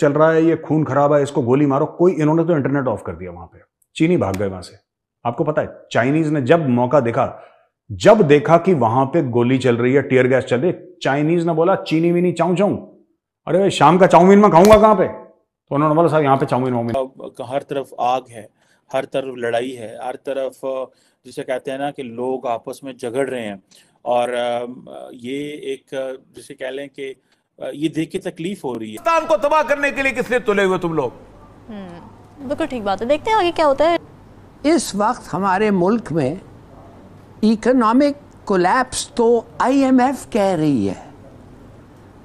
चल रहा है ये खून खराब है इसको गोली मारो कोई इन्होंने तो इंटरनेट ऑफ कर दिया वहां पे चीनी भाग गए वहां से आपको पता है चाइनीज ने जब मौका देखा जब देखा कि वहां पे गोली चल रही है टीयर गैस चल रही है चाइनीज ने बोला चीनी नहीं चाऊ चाऊ अरे भाई शाम का चाउमीन में खाऊंगा कहाँ पे तो उन्होंने बोला साहब यहाँ पे चाउमीन वाउमीन हर तरफ आग है हर तरफ लड़ाई है हर तरफ जिसे कहते हैं ना कि लोग आपस में झगड़ रहे हैं और ये एक जिसे कह लें कि ये देख के तकलीफ हो रही है को तबाह करने के लिए किसने तुले हुए तुम लोग हम्म, बिल्कुल ठीक बात है देखते हैं आगे क्या होता है इस वक्त हमारे मुल्क में इकोनॉमिक कोलैप्स तो आईएमएफ कह रही है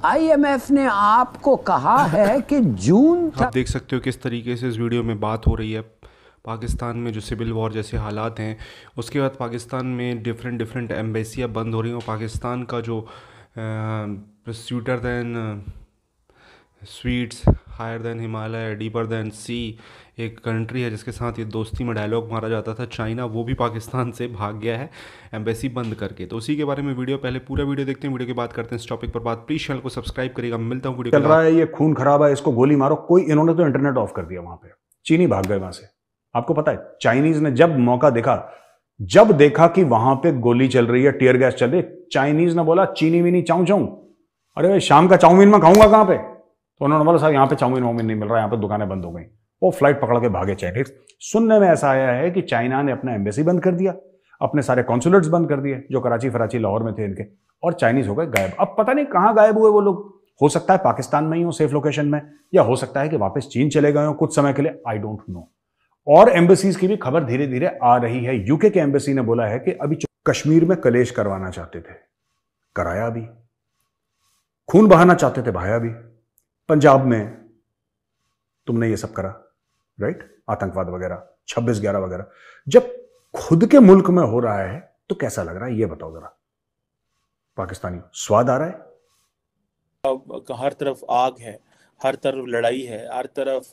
आईएमएफ ने आपको कहा है कि जून आप देख सकते हो किस तरीके से इस वीडियो में बात हो रही है पाकिस्तान में जो सिविल वॉर जैसे हालात हैं उसके बाद पाकिस्तान में डिफरेंट डिफरेंट एम्बेसियाँ बंद हो रही हैं और पाकिस्तान का जो sweeter than sweets higher than Himalaya deeper than sea एक कंट्री है जिसके साथ ये दोस्ती में डायलॉग मारा जाता था चाइना वो भी पाकिस्तान से भाग गया है एम्बेसी बंद करके तो उसी के बारे में वीडियो पहले पूरा वीडियो देखते हैं वीडियो के बात करते हैं इस टॉपिक पर बात प्लीज चैनल को सब्सक्राइब करेगा मिलता हूँ वीडियो चल रहा है ये खून खराब है इसको गोली मारो कोई इन्होंने तो इंटरनेट ऑफ कर दिया वहाँ पर चीनी भाग गए वहाँ से आपको पता है चाइनीज ने जब मौका देखा जब देखा कि वहां पे गोली चल रही है टीयर गैस चल रही है चाइनीज ने बोला चीनी भी नहीं चाऊ चाऊ अरे भाई शाम का चाउमीन में खाऊंगा कहां पे तो उन्होंने बोला साहब यहाँ पे चाउमिन वाउमिन नहीं मिल रहा है यहाँ पर दुकानें बंद हो गई वो फ्लाइट पकड़ के भागे चाइनीज सुनने में ऐसा आया है कि चाइना ने अपना एम्बेसी बंद कर दिया अपने सारे कॉन्सुलेट्स बंद कर दिए जो कराची फराची लाहौर में थे इनके और चाइनीज हो गए गायब अब पता नहीं कहाँ गायब हुए वो लोग हो सकता है पाकिस्तान में ही हो सेफ लोकेशन में या हो सकता है कि वापस चीन चले गए हो कुछ समय के लिए आई डोंट नो और एम्बेसीज की भी खबर धीरे धीरे आ रही है यूके के एम्बेसी ने बोला है कि अभी कश्मीर में कलेश करवाना चाहते थे कराया भी खून बहाना चाहते थे भाया भी पंजाब में तुमने ये सब करा राइट आतंकवाद वगैरह छब्बीस ग्यारह वगैरह जब खुद के मुल्क में हो रहा है तो कैसा लग रहा है ये बताओ जरा पाकिस्तानी स्वाद आ रहा है हर तरफ आग है हर तरफ लड़ाई है हर तरफ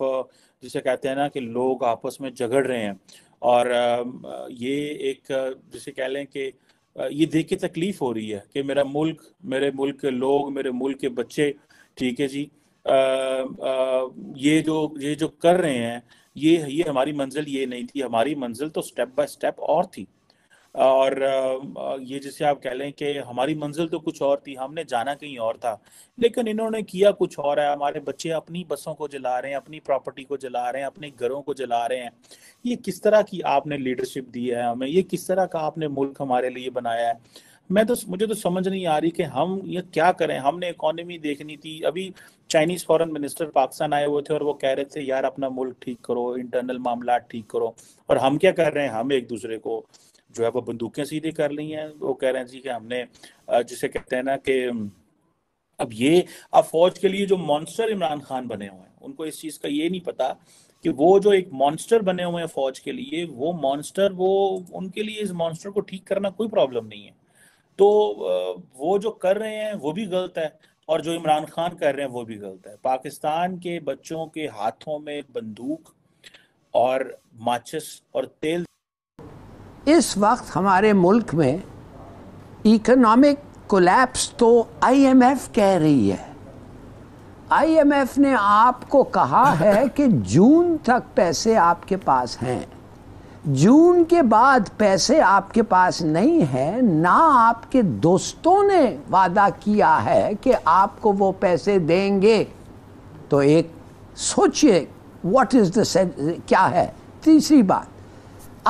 जिसे कहते हैं ना कि लोग आपस में झगड़ रहे हैं और ये एक जिसे कह लें कि ये देख के तकलीफ हो रही है कि मेरा मुल्क मेरे मुल्क के लोग मेरे मुल्क के बच्चे ठीक है जी ये जो ये जो कर रहे हैं ये ये हमारी मंजिल ये नहीं थी हमारी मंजिल तो स्टेप बाय स्टेप और थी और ये जैसे आप कह लें कि हमारी मंजिल तो कुछ और थी हमने जाना कहीं और था लेकिन इन्होंने किया कुछ और है हमारे बच्चे अपनी बसों को जला रहे हैं अपनी प्रॉपर्टी को जला रहे हैं अपने घरों को जला रहे हैं ये किस तरह की आपने लीडरशिप दी है हमें ये किस तरह का आपने मुल्क हमारे लिए बनाया है मैं तो मुझे तो समझ नहीं आ रही कि हम ये क्या करें हमने इकोनॉमी देखनी थी अभी चाइनीज फॉरेन मिनिस्टर पाकिस्तान आए हुए थे और वो कह रहे थे यार अपना मुल्क ठीक करो इंटरनल मामला ठीक करो और हम क्या कर रहे हैं हम एक दूसरे को जो है वो बंदूकें सीधी कर ली हैं वो कह रहे हैं जी कि हमने जिसे कहते हैं ना कि अब ये अब फौज के लिए जो मॉन्स्टर इमरान खान बने हुए हैं उनको इस चीज़ का ये नहीं पता कि वो जो एक मॉन्स्टर बने हुए हैं फौज के लिए वो मॉन्स्टर वो उनके लिए इस मॉन्स्टर को ठीक करना कोई प्रॉब्लम नहीं है तो वो जो कर रहे हैं वो भी गलत है और जो इमरान खान कर रहे हैं वो भी गलत है पाकिस्तान के बच्चों के हाथों में बंदूक और माचिस और तेल इस वक्त हमारे मुल्क में इकोनॉमिक कोलैप्स तो आईएमएफ कह रही है आईएमएफ ने आपको कहा है कि जून तक पैसे आपके पास हैं जून के बाद पैसे आपके पास नहीं है ना आपके दोस्तों ने वादा किया है कि आपको वो पैसे देंगे तो एक सोचिए व्हाट इज़ द क्या है तीसरी बात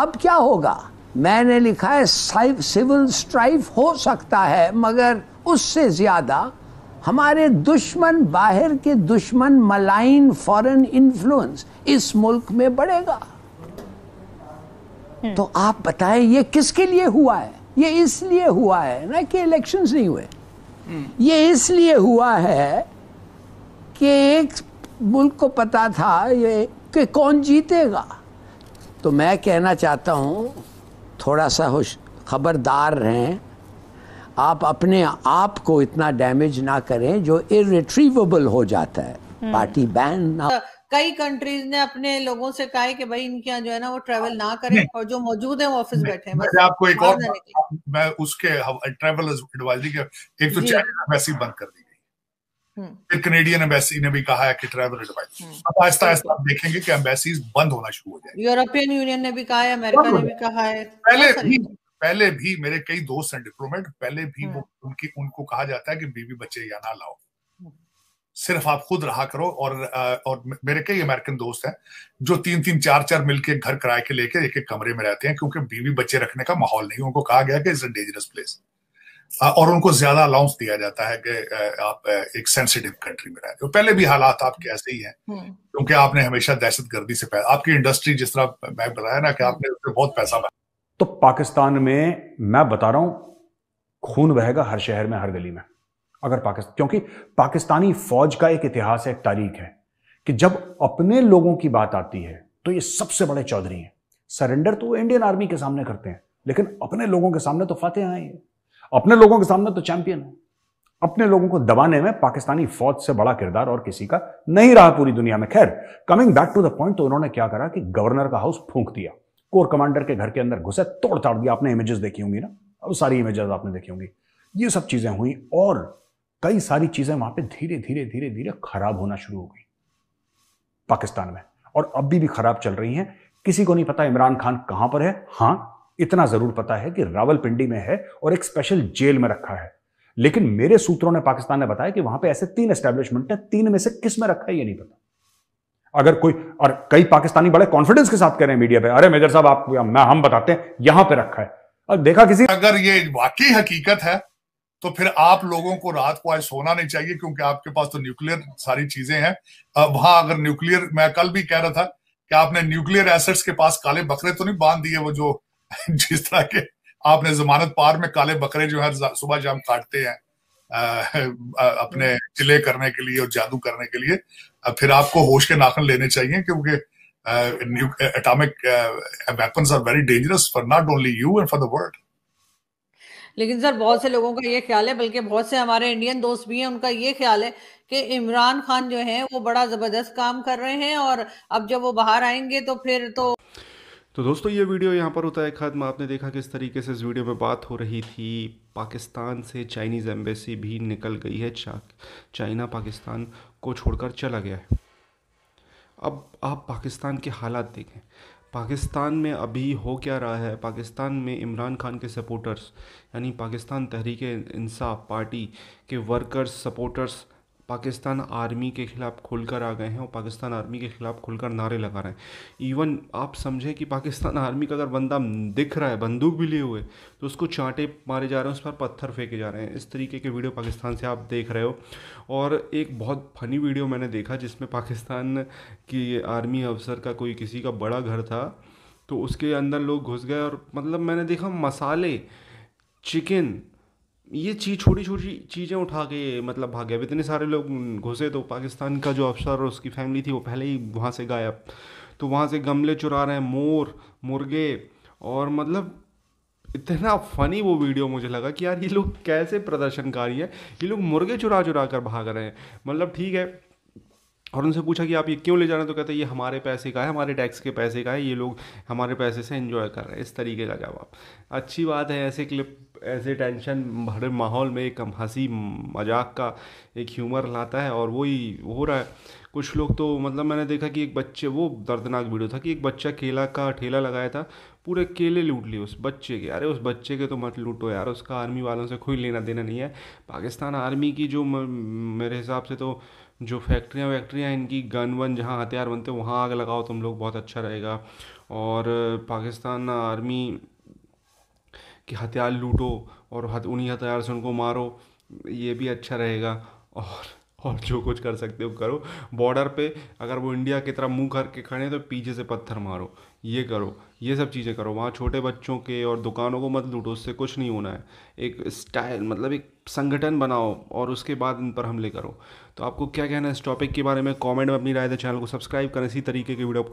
अब क्या होगा मैंने लिखा है सिविल स्ट्राइफ हो सकता है मगर उससे ज़्यादा हमारे दुश्मन बाहर के दुश्मन मलाइन फॉरेन इन्फ्लुएंस इस मुल्क में बढ़ेगा हम्म। तो आप बताएं ये किसके लिए हुआ है ये इसलिए हुआ है ना कि इलेक्शंस नहीं हुए हम्म। ये इसलिए हुआ है कि एक मुल्क को पता था ये कि कौन जीतेगा तो मैं कहना चाहता हूँ थोड़ा सा होश खबरदार रहें आप अपने आप को इतना डैमेज ना करें जो इरिट्रीवेबल हो जाता है हम्म। पार्टी बैन ना कई कंट्रीज ने अपने लोगों से कहा है कि भाई इनके यहाँ जो है ना वो ट्रेवल ना करें और जो मौजूद है वो ऑफिस बैठे हैं मैं आपको एक और मैं उसके ट्रेवल एडवाइजरी के एक तो चाइना बंद कर दी हम्म। फिर कनेडियन एम्बेसी ने भी कहा है कि ट्रैवल हम्म। एडवाइस अब आहिस्ता आहिस्ता आप देखेंगे कि एम्बेसी बंद होना शुरू हो जाएगी यूरोपियन यूनियन ने भी कहा है अमेरिका ने भी कहा है पहले भी पहले भी मेरे कई दोस्त हैं डिप्लोमेट पहले भी वो हम्म। उनकी उनको कहा जाता है कि बीवी बच्चे या ना लाओ सिर्फ आप खुद रहा करो और और मेरे कई अमेरिकन दोस्त हैं जो तीन तीन चार चार मिलके घर किराए के लेके एक एक कमरे में रहते हैं क्योंकि बीवी बच्चे रखने का माहौल नहीं उनको कहा गया कि इज अ डेंजरस प्लेस और उनको ज्यादा अलाउंस दिया जाता है कि आप एक सेंसिटिव कंट्री में रहते हो पहले भी हालात आपके हम्म। ऐसे ही हैं हम्म। क्योंकि आपने हमेशा दहशत गर्दी से पैदा आपकी इंडस्ट्री जिस तरह मैं बताया ना कि हम्म। आपने उसमें बहुत पैसा बनाया तो पाकिस्तान में मैं बता रहा हूं खून बहेगा हर शहर में हर गली में अगर पाकिस्तान क्योंकि पाकिस्तानी फौज का एक इतिहास है एक तारीख है कि जब अपने लोगों की बात आती है तो ये सबसे बड़े चौधरी हैं सरेंडर तो इंडियन आर्मी के सामने करते हैं लेकिन अपने लोगों के सामने तो फतेह आए अपने लोगों के सामने तो चैंपियन है अपने लोगों को दबाने में पाकिस्तानी फौज से बड़ा किरदार और किसी का नहीं रहा पूरी दुनिया में खैर coming back to the point तो उन्होंने क्या करा कि गवर्नर का हाउस फूंक दिया कोर कमांडर के घर के अंदर घुसे तोड़ताड़ दिया आपने इमेजेस देखी होंगी ना अब सारी इमेजेस आपने देखी होंगी ये सब चीजें हुई और कई सारी चीज़ें वहां पे धीरे धीरे धीरे धीरे खराब होना शुरू हो गई पाकिस्तान में और अब भी खराब चल रही हैं किसी को नहीं पता इमरान खान कहां पर है हाँ इतना ज़रूर पता है कि रावलपिंडी में है और एक स्पेशल जेल में रखा है लेकिन मेरे सूत्रों ने पाकिस्तान ने बताया कि वहां पे ऐसे तीन एस्टेब्लिशमेंट है तीन में से किस में रखा है ये नहीं पता अगर कोई और कई पाकिस्तानी बड़े कॉन्फिडेंस के साथ कह रहे हैं मीडिया पे अरे मेजर साहब आप मैं हम बताते हैं यहां पे रखा है और देखा किसी अगर ये वाकई हकीकत है तो फिर आप लोगों को रात को आज सोना नहीं चाहिए क्योंकि आपके पास तो न्यूक्लियर सारी चीजें हैं वहां अगर न्यूक्लियर मैं कल भी कह रहा था कि आपने न्यूक्लियर एसेट्स के पास काले बकरे तो नहीं बांध दिए वो जो जिस तरह के आपने जमानत पार में काले बकरे जो है सुबह शाम काटते हैं अपने चिले करने के लिए और जादू करने के लिए फिर आपको होश के नाखन लेने चाहिए क्योंकि atomic weapons are very dangerous for not only you and for the world लेकिन सर बहुत से लोगों का ये ख्याल है बल्कि बहुत से हमारे इंडियन दोस्त भी हैं उनका ये ख्याल है कि इमरान खान जो है वो बड़ा जबरदस्त काम कर रहे हैं और अब जब वो बाहर आएंगे तो फिर तो तो दोस्तों ये वीडियो यहाँ पर होता है खत्म आपने देखा किस तरीके से इस वीडियो में बात हो रही थी पाकिस्तान से चाइनीज़ एम्बेसी भी निकल गई है चाइना पाकिस्तान को छोड़कर चला गया है अब आप पाकिस्तान के हालात देखें पाकिस्तान में अभी हो क्या रहा है पाकिस्तान में इमरान खान के सपोर्टर्स यानी पाकिस्तान तहरीक इंसाफ पार्टी के वर्कर्स सपोर्टर्स पाकिस्तान आर्मी के ख़िलाफ़ खुलकर आ गए हैं और पाकिस्तान आर्मी के ख़िलाफ़ खुलकर नारे लगा रहे हैं इवन आप समझें कि पाकिस्तान आर्मी का अगर बंदा दिख रहा है बंदूक भी लिए हुए तो उसको चांटे मारे जा रहे हैं उस पर पत्थर फेंके जा रहे हैं इस तरीके के वीडियो पाकिस्तान से आप देख रहे हो और एक बहुत फनी वीडियो मैंने देखा जिसमें पाकिस्तान की आर्मी अफसर का कोई किसी का बड़ा घर था तो उसके अंदर लोग घुस गए और मतलब मैंने देखा मसाले चिकन ये चीज़ छोटी छोटी चीज़ें उठा के मतलब भाग गया इतने सारे लोग घुसे तो पाकिस्तान का जो अफसर और उसकी फैमिली थी वो पहले ही वहाँ से गायब तो वहाँ से गमले चुरा रहे हैं मोर मुर्गे और मतलब इतना फ़नी वो वीडियो मुझे लगा कि यार ये लोग कैसे प्रदर्शनकारी हैं ये लोग मुर्गे चुरा चुरा कर भाग रहे हैं मतलब ठीक है और उनसे पूछा कि आप ये क्यों ले जा रहे हैं तो कहते हैं ये हमारे पैसे का है हमारे टैक्स के पैसे का है ये लोग हमारे पैसे से इन्जॉय कर रहे हैं इस तरीके का जवाब अच्छी बात है ऐसे क्लिप ऐसे टेंशन भरे माहौल में एक हंसी मजाक का एक ह्यूमर लाता है और वही हो रहा है कुछ लोग तो मतलब मैंने देखा कि एक बच्चे वो दर्दनाक वीडियो था कि एक बच्चा केला का ठेला लगाया था पूरे केले लूट लिए उस बच्चे के अरे उस बच्चे के तो मत लूटो यार उसका आर्मी वालों से कोई लेना देना नहीं है पाकिस्तान आर्मी की जो मेरे हिसाब से तो जो फैक्ट्रियाँ वैक्ट्रियाँ इनकी गन वन जहाँ हथियार बनते हैं वहाँ आग लगाओ तुम लोग बहुत अच्छा रहेगा और पाकिस्तान आर्मी कि हथियार लूटो और उन्हीं हथियार से उनको मारो ये भी अच्छा रहेगा और और जो कुछ कर सकते हो करो बॉर्डर पे अगर वो इंडिया की तरफ मुंह करके खड़े हैं तो पीछे से पत्थर मारो ये करो ये सब चीज़ें करो वहाँ छोटे बच्चों के और दुकानों को मत लूटो उससे कुछ नहीं होना है एक स्टाइल मतलब एक संगठन बनाओ और उसके बाद इन पर हमले करो तो आपको क्या कहना है इस टॉपिक के बारे में कमेंट में अपनी राय दे चैनल को सब्सक्राइब करें इसी तरीके की वीडियो